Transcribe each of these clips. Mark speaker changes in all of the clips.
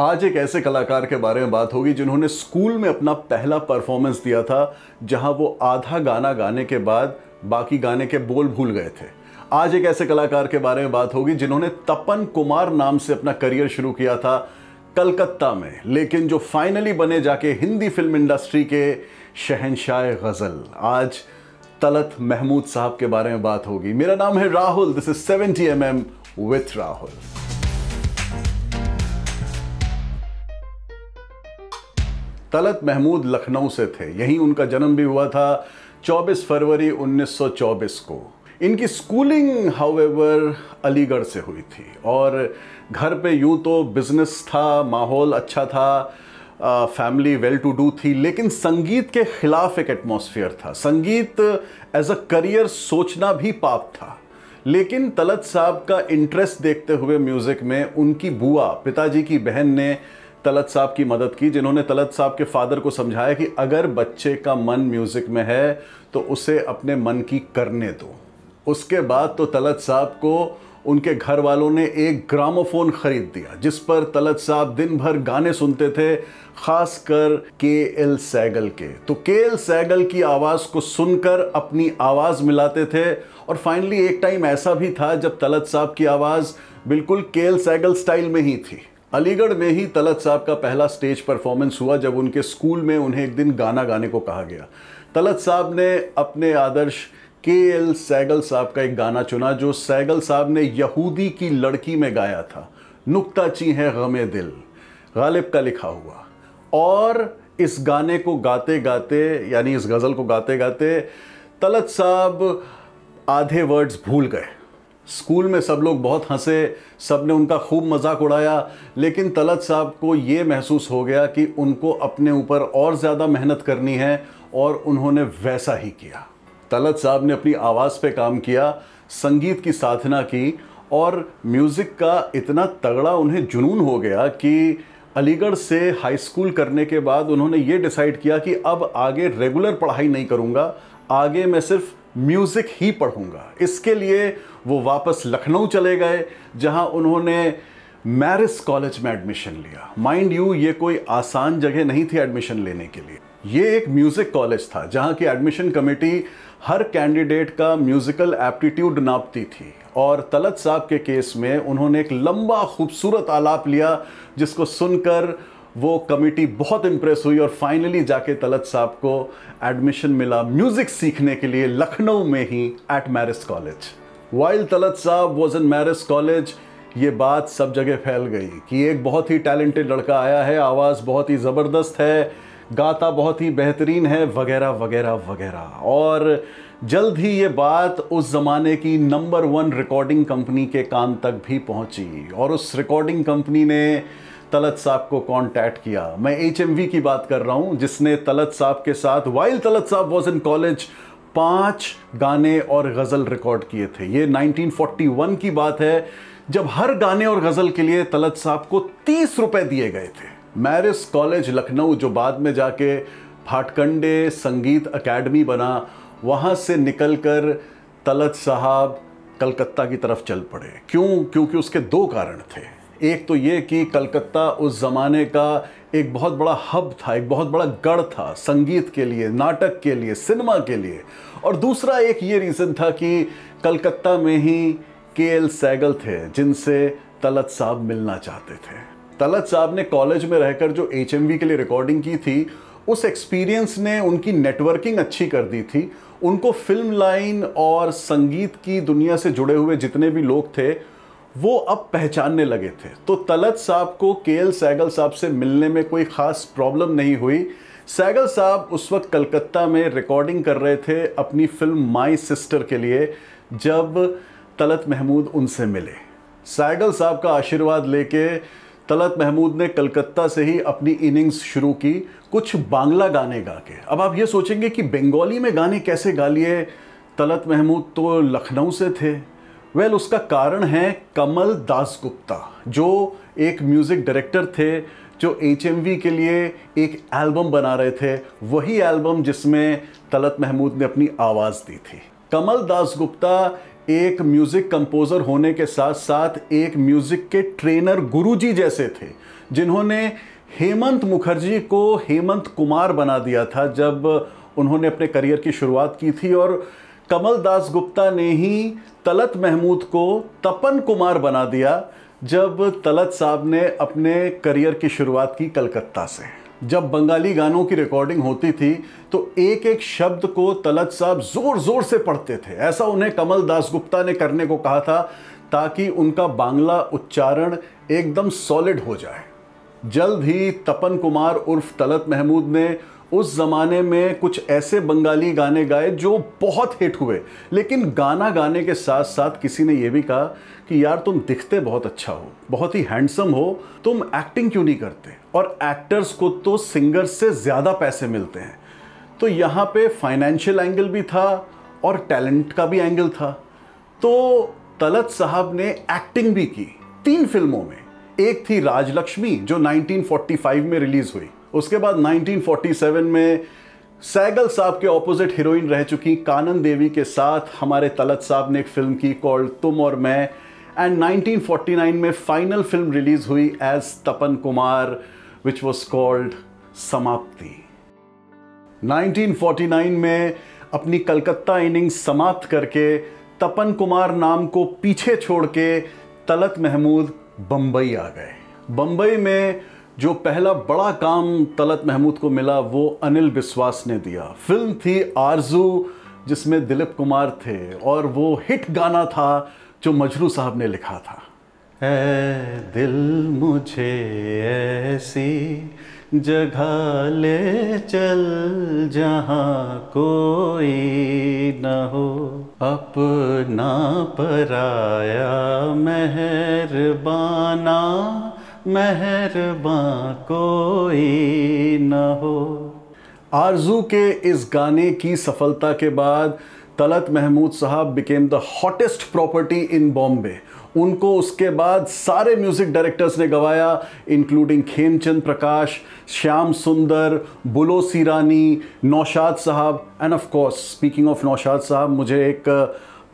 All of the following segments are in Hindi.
Speaker 1: आज एक ऐसे कलाकार के बारे में बात होगी जिन्होंने स्कूल में अपना पहला परफॉर्मेंस दिया था जहां वो आधा गाना गाने के बाद बाकी गाने के बोल भूल गए थे आज एक ऐसे कलाकार के बारे में बात होगी जिन्होंने तपन कुमार नाम से अपना करियर शुरू किया था कलकत्ता में लेकिन जो फाइनली बने जाके हिंदी फिल्म इंडस्ट्री के शहनशाह गज़ल आज तलत महमूद साहब के बारे में बात होगी मेरा नाम है Rahul this is seventy M M with Rahul Talat Mahmood Lucknow से थे यहीं उनका जन्म भी हुआ था 24 फरवरी 1924 को इनकी स्कूलिंग हाउएवर अलीगढ़ से हुई थी और घर पे यूं तो बिजनेस था माहौल अच्छा था फैमिली वेल टू डू थी लेकिन संगीत के खिलाफ एक एटमॉस्फेयर था संगीत एज अ करियर सोचना भी पाप था लेकिन तलत साहब का इंटरेस्ट देखते हुए म्यूज़िक में उनकी बुआ पिताजी की बहन ने तलत साहब की मदद की जिन्होंने तलत साहब के फादर को समझाया कि अगर बच्चे का मन म्यूज़िक में है तो उसे अपने मन की करने दो उसके बाद तो तलत साहब को उनके घर वालों ने एक ग्रामोफोन ख़रीद दिया जिस पर तलत साहब दिन भर गाने सुनते थे खासकर के एल सैगल के तो के एल सैगल की आवाज़ को सुनकर अपनी आवाज़ मिलाते थे और फाइनली एक टाइम ऐसा भी था जब तलत साहब की आवाज़ बिल्कुल के एल सैगल स्टाइल में ही थी अलीगढ़ में ही तलत साहब का पहला स्टेज परफॉर्मेंस हुआ जब उनके स्कूल में उन्हें एक दिन गाना गाने को कहा गया तलत साहब ने अपने आदर्श के एल सैगल साहब का एक गाना चुना जो सैगल साहब ने यहूदी की लड़की में गाया था नुकता ची है गमे दिल गालिब का लिखा हुआ और इस गाने को गाते गाते यानी इस गज़ल को गाते गाते तलत साहब आधे वर्ड्स भूल गए स्कूल में सब लोग बहुत हंसे सब ने उनका खूब मजाक उड़ाया लेकिन तलत साहब को ये महसूस हो गया कि उनको अपने ऊपर और ज़्यादा मेहनत करनी है और उन्होंने वैसा ही किया तलत साहब ने अपनी आवाज़ पे काम किया संगीत की साधना की और म्यूज़िक का इतना तगड़ा उन्हें जुनून हो गया कि अलीगढ़ से हाई स्कूल करने के बाद उन्होंने ये डिसाइड किया कि अब आगे रेगुलर पढ़ाई नहीं करूँगा आगे मैं सिर्फ म्यूज़िक ही पढ़ूंगा इसके लिए वो वापस लखनऊ चले गए जहां उन्होंने मैरिस कॉलेज में एडमिशन लिया माइंड यू ये कोई आसान जगह नहीं थी एडमिशन लेने के लिए ये एक म्यूज़िक कॉलेज था जहाँ की एडमिशन कमेटी हर कैंडिडेट का म्यूज़िकल एप्टीट्यूड नापती थी और तलत साहब के केस में उन्होंने एक लंबा खूबसूरत आलाप लिया जिसको सुनकर वो कमेटी बहुत इम्प्रेस हुई और फाइनली जाके तलत साहब को एडमिशन मिला म्यूज़िक सीखने के लिए लखनऊ में ही at Marris college while Talat साहब वॉज इन मैरिस कॉलेज ये बात सब जगह फैल गई कि एक बहुत ही टैलेंटेड लड़का आया है आवाज़ बहुत ही ज़बरदस्त है गाता बहुत ही बेहतरीन है वगैरह वगैरह वगैरह और जल्द ही ये बात उस ज़माने की नंबर वन रिकॉर्डिंग कंपनी के कान तक भी पहुंची और उस रिकॉर्डिंग कंपनी ने तलत साहब को कांटेक्ट किया मैं एच की बात कर रहा हूँ जिसने तलत साहब के साथ वाइल तलत साहब वॉज इन कॉलेज पांच गाने और गज़ल रिकॉर्ड किए थे ये 1941 की बात है जब हर गाने और गज़ल के लिए तलत साहब को तीस रुपए दिए गए थे मैरिस कॉलेज लखनऊ जो बाद में जाके फाटकंडे संगीत अकेडमी बना वहाँ से निकलकर तलत साहब कलकत्ता की तरफ चल पड़े क्यों क्योंकि उसके दो कारण थे एक तो ये कि कलकत्ता उस ज़माने का एक बहुत बड़ा हब था एक बहुत बड़ा गढ़ था संगीत के लिए नाटक के लिए सिनेमा के लिए और दूसरा एक ये रीज़न था कि कलकत्ता में ही के एल सैगल थे जिनसे तलत साहब मिलना चाहते थे तलत साहब ने कॉलेज में रहकर जो एच के लिए रिकॉर्डिंग की थी उस एक्सपीरियंस ने उनकी नेटवर्किंग अच्छी कर दी थी उनको फिल्म लाइन और संगीत की दुनिया से जुड़े हुए जितने भी लोग थे वो अब पहचानने लगे थे तो तलत साहब को के एल सैगल साहब से मिलने में कोई ख़ास प्रॉब्लम नहीं हुई सैगल साहब उस वक्त कलकत्ता में रिकॉर्डिंग कर रहे थे अपनी फिल्म माई सिस्टर के लिए जब तलत महमूद उनसे मिले सैगल साहब का आशीर्वाद लेके तलत महमूद ने कलकत्ता से ही अपनी इनिंग्स शुरू की कुछ बांग्ला गाने गा के अब आप ये सोचेंगे कि बंगाली में गाने कैसे गा लिए तलत महमूद तो लखनऊ से थे वेल well, उसका कारण है कमल दास गुप्ता जो एक म्यूज़िक डायरेक्टर थे जो एच के लिए एक एल्बम बना रहे थे वही एल्बम जिसमें तलत महमूद ने अपनी आवाज़ दी थी कमल दास गुप्ता एक म्यूज़िक कंपोज़र होने के साथ साथ एक म्यूज़िक के ट्रेनर गुरुजी जैसे थे जिन्होंने हेमंत मुखर्जी को हेमंत कुमार बना दिया था जब उन्होंने अपने करियर की शुरुआत की थी और कमल दास गुप्ता ने ही तलत महमूद को तपन कुमार बना दिया जब तलत साहब ने अपने करियर की शुरुआत की कलकत्ता से जब बंगाली गानों की रिकॉर्डिंग होती थी तो एक एक शब्द को तलत साहब ज़ोर ज़ोर से पढ़ते थे ऐसा उन्हें कमल दास गुप्ता ने करने को कहा था ताकि उनका बांग्ला उच्चारण एकदम सॉलिड हो जाए जल्द ही तपन कुमार उर्फ तलत महमूद ने उस ज़माने में कुछ ऐसे बंगाली गाने गाए जो बहुत हिट हुए लेकिन गाना गाने के साथ साथ किसी ने यह भी कहा कि यार तुम दिखते बहुत अच्छा हो बहुत ही हैंडसम हो तुम एक्टिंग क्यों नहीं करते और एक्टर्स को तो सिंगर से ज़्यादा पैसे मिलते हैं तो यहाँ पे फाइनेंशियल एंगल भी था और टैलेंट का भी एंगल था तो तलत साहब ने एक्टिंग भी की तीन फिल्मों में एक थी राजलक्ष्मी जो 1945 में रिलीज़ हुई उसके बाद 1947 में सैगल साहब के ऑपोजिट हीरोइन रह चुकी कानन देवी के साथ हमारे तलत साहब ने एक फिल्म की कॉल्ड तुम और मैं एंड 1949 में फाइनल फिल्म रिलीज हुई as Tapan Kumar which was called Samapti 1949 में अपनी कलकत्ता इनिंग्स समाप्त करके तपन कुमार नाम को पीछे छोड़ के तलत महमूद बम्बई आ गए बम्बई में जो पहला बड़ा काम तलत महमूद को मिला वो अनिल बिस्वास ने दिया फिल्म थी आरजू जिसमें दिलीप कुमार थे और वो हिट गाना था जो मजरू साहब ने लिखा था
Speaker 2: ए दिल मुझे ऐसी जगह ले चल जहाँ कोई न हो अपना पराया मेहरबाना मेहरबा
Speaker 1: कोई न हो आरजू के इस गाने की सफलता के बाद तलत महमूद साहब became the hottest property in Bombay उनको उसके बाद सारे म्यूज़िक डायरेक्टर्स ने गवाया इंक्लूडिंग खेमचंद प्रकाश श्याम सुंदर बुलो सीरानी नौशाद साहब end of course speaking of Naushad साहब मुझे एक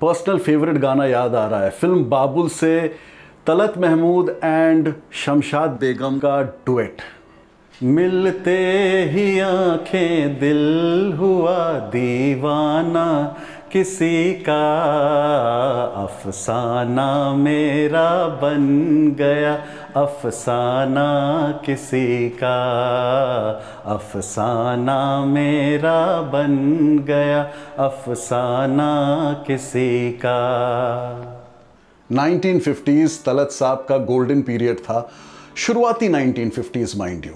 Speaker 1: पर्सनल फेवरेट गाना याद आ रहा है फिल्म बाबुल से तलत महमूद एंड शमशाद बेगम का डुएट मिलते ही आंखें दिल
Speaker 2: हुआ दीवाना किसी का अफसाना मेरा बन गया अफसाना किसी का अफसाना मेरा
Speaker 1: बन गया अफसाना किसी का 1950s तलत साहब का गोल्डन पीरियड था शुरुआती 1950s माइंड यू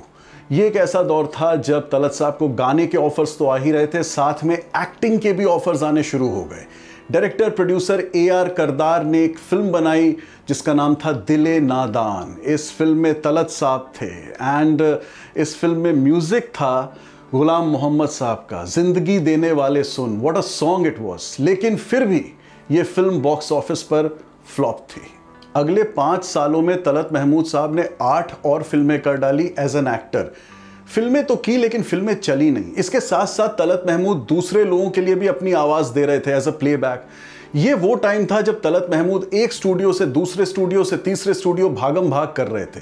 Speaker 1: ये एक ऐसा दौर था जब तलत साहब को गाने के ऑफर्स तो आ ही रहे थे साथ में एक्टिंग के भी ऑफर्स आने शुरू हो गए director producer A R Kardar ने एक फिल्म बनाई जिसका नाम था दिले नादान इस फिल्म में तलत साहब थे एंड uh, इस फिल्म में म्यूज़िक था गुलाम मोहम्मद साहब का ज़िंदगी देने वाले सुन what a song it was लेकिन फिर भी ये फिल्म बॉक्स ऑफिस पर फ्लॉप थी अगले पांच सालों में तलत महमूद साहब ने आठ और फिल्में कर डाली एज एन एक्टर फिल्में तो की लेकिन फिल्में चली नहीं इसके साथ साथ तलत महमूद दूसरे लोगों के लिए भी अपनी आवाज़ दे रहे थे एज अ बैक ये वो टाइम था जब तलत महमूद एक स्टूडियो से दूसरे स्टूडियो से तीसरे स्टूडियो भागम भाग कर रहे थे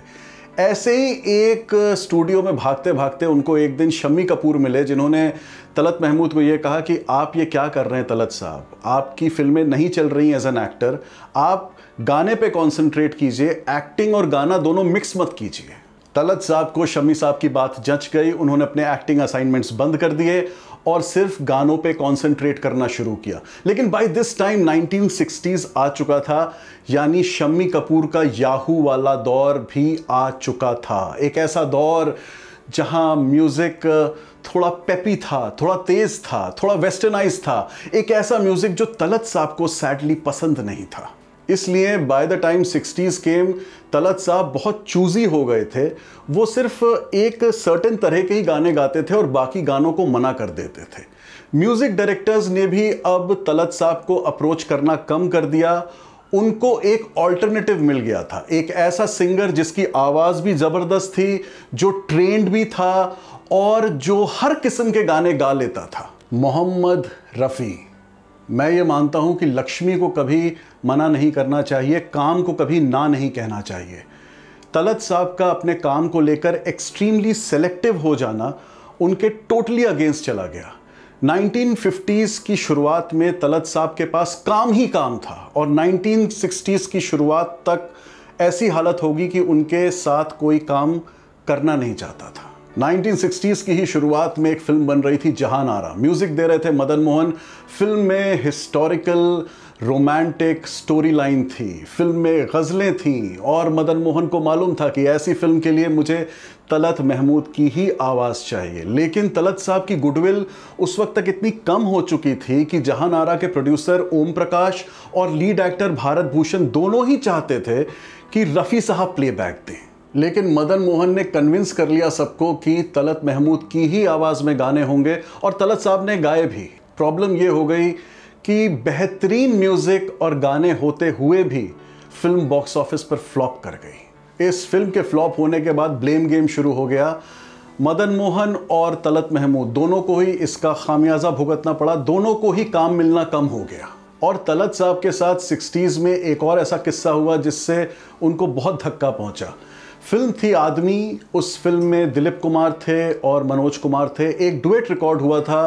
Speaker 1: ऐसे ही एक स्टूडियो में भागते भागते उनको एक दिन शम्मी कपूर मिले जिन्होंने तलत महमूद को ये कहा कि आप ये क्या कर रहे हैं तलत साहब आपकी फिल्में नहीं चल रही एज एन एक्टर आप गाने पे कंसंट्रेट कीजिए एक्टिंग और गाना दोनों मिक्स मत कीजिए तलत साहब को शम्मी साहब की बात जच गई उन्होंने अपने एक्टिंग असाइनमेंट्स बंद कर दिए और सिर्फ गानों पे कंसंट्रेट करना शुरू किया लेकिन बाय दिस टाइम 1960s आ चुका था यानी शम्मी कपूर का याहू वाला दौर भी आ चुका था एक ऐसा दौर जहां म्यूज़िक थोड़ा पेपी था थोड़ा तेज़ था थोड़ा वेस्टर्नाइज था एक ऐसा म्यूज़िक जो तलत साहब को सैडली पसंद नहीं था इसलिए by the time sixties came Talat साहब बहुत चूज़ी हो गए थे वो सिर्फ एक सर्टन तरह के ही गाने गाते थे और बाकी गानों को मना कर देते थे म्यूज़िक डायरेक्टर्स ने भी अब तलत साहब को अप्रोच करना कम कर दिया उनको एक ऑल्टरनेटिव मिल गया था एक ऐसा सिंगर जिसकी आवाज़ भी ज़बरदस्त थी जो ट्रेंड भी था और जो हर किस्म के गाने गा लेता था मोहम्मद रफ़ी मैं ये मानता हूँ कि लक्ष्मी को कभी मना नहीं करना चाहिए काम को कभी ना नहीं कहना चाहिए तलत साहब का अपने काम को लेकर एक्सट्रीमली सेलेक्टिव हो जाना उनके टोटली अगेंस्ट चला गया 1950s की शुरुआत में तलत साहब के पास काम ही काम था और 1960s की शुरुआत तक ऐसी हालत होगी कि उनके साथ कोई काम करना नहीं चाहता था 1960s की ही शुरुआत में एक फिल्म बन रही थी जहान आरा म्यूजिक दे रहे थे मदन मोहन फिल्म में हिस्टोरिकल रोमांटिक स्टोरी लाइन थी फिल्म में गज़लें थीं और मदन मोहन को मालूम था कि ऐसी फिल्म के लिए मुझे तलत महमूद की ही आवाज़ चाहिए लेकिन तलत साहब की गुडविल उस वक्त तक इतनी कम हो चुकी थी कि जहां नारा के प्रोड्यूसर ओम प्रकाश और लीड एक्टर भारत भूषण दोनों ही चाहते थे कि रफ़ी साहब प्लेबैक दें लेकिन मदन मोहन ने कन्विंस कर लिया सबको कि तलत महमूद की ही आवाज़ में गाने होंगे और तलत साहब ने गाए भी प्रॉब्लम ये हो गई कि बेहतरीन म्यूज़िक और गाने होते हुए भी फिल्म बॉक्स ऑफिस पर फ्लॉप कर गई इस फिल्म के फ्लॉप होने के बाद ब्लेम गेम शुरू हो गया मदन मोहन और तलत महमूद दोनों को ही इसका खामियाजा भुगतना पड़ा दोनों को ही काम मिलना कम हो गया और तलत साहब के साथ सिक्सटीज़ में एक और ऐसा किस्सा हुआ जिससे उनको बहुत धक्का पहुंचा फिल्म थी आदमी उस फिल्म में दिलीप कुमार थे और मनोज कुमार थे एक डुएट रिकॉर्ड हुआ था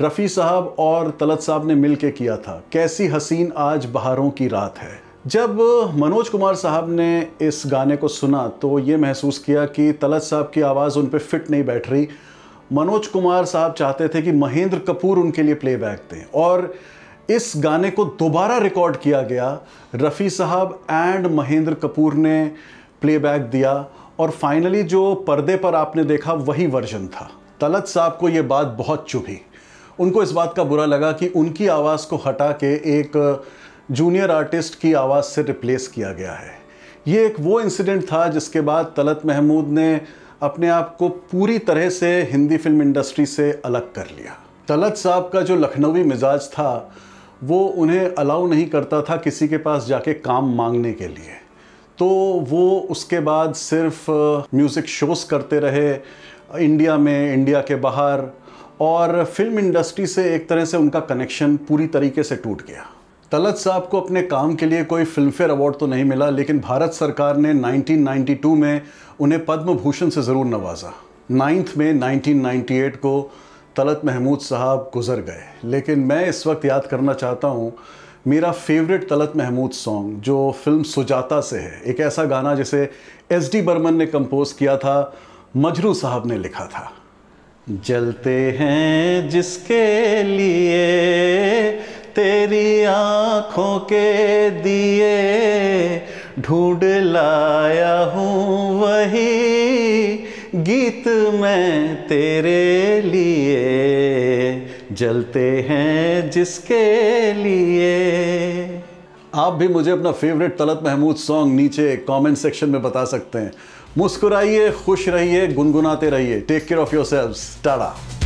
Speaker 1: रफ़ी साहब और तलत साहब ने मिल के किया था कैसी हसीन आज बहारों की रात है जब मनोज कुमार साहब ने इस गाने को सुना तो ये महसूस किया कि तलत साहब की आवाज़ उन पर फिट नहीं बैठ रही मनोज कुमार साहब चाहते थे कि महेंद्र कपूर उनके लिए प्लेबैक दें और इस गाने को दोबारा रिकॉर्ड किया गया रफ़ी साहब एंड महेंद्र कपूर ने प्लेबैक दिया और फाइनली जो पर्दे पर आपने देखा वही वर्जन था तलत साहब को ये बात बहुत चुभी उनको इस बात का बुरा लगा कि उनकी आवाज़ को हटा के एक जूनियर आर्टिस्ट की आवाज़ से रिप्लेस किया गया है ये एक वो इंसिडेंट था जिसके बाद तलत महमूद ने अपने आप को पूरी तरह से हिंदी फिल्म इंडस्ट्री से अलग कर लिया तलत साहब का जो लखनवी मिजाज था वो उन्हें अलाउ नहीं करता था किसी के पास जाके काम मांगने के लिए तो वो उसके बाद सिर्फ म्यूज़िक शोज़ करते रहे इंडिया में इंडिया के बाहर और फिल्म इंडस्ट्री से एक तरह से उनका कनेक्शन पूरी तरीके से टूट गया तलत साहब को अपने काम के लिए कोई फिल्मफेयर अवार्ड तो नहीं मिला लेकिन भारत सरकार ने 1992 में उन्हें पद्म भूषण से ज़रूर नवाजा नाइन्थ में 1998 को तलत महमूद साहब गुजर गए लेकिन मैं इस वक्त याद करना चाहता हूँ मेरा फेवरेट तलत महमूद सॉन्ग जो फिल्म सुजाता से है एक ऐसा गाना जिसे एस डी बर्मन ने कंपोज़ किया था मजरू साहब ने लिखा था जलते हैं जिसके
Speaker 2: लिए तेरी आँखों के दिए ढूंढ लाया हूँ वही गीत मैं तेरे लिए
Speaker 1: जलते हैं जिसके लिए आप भी मुझे अपना फेवरेट तलत महमूद सॉन्ग नीचे कमेंट सेक्शन में बता सकते हैं मुस्कुराइए खुश रहिए गुनगुनाते रहिए take care of yourself Tata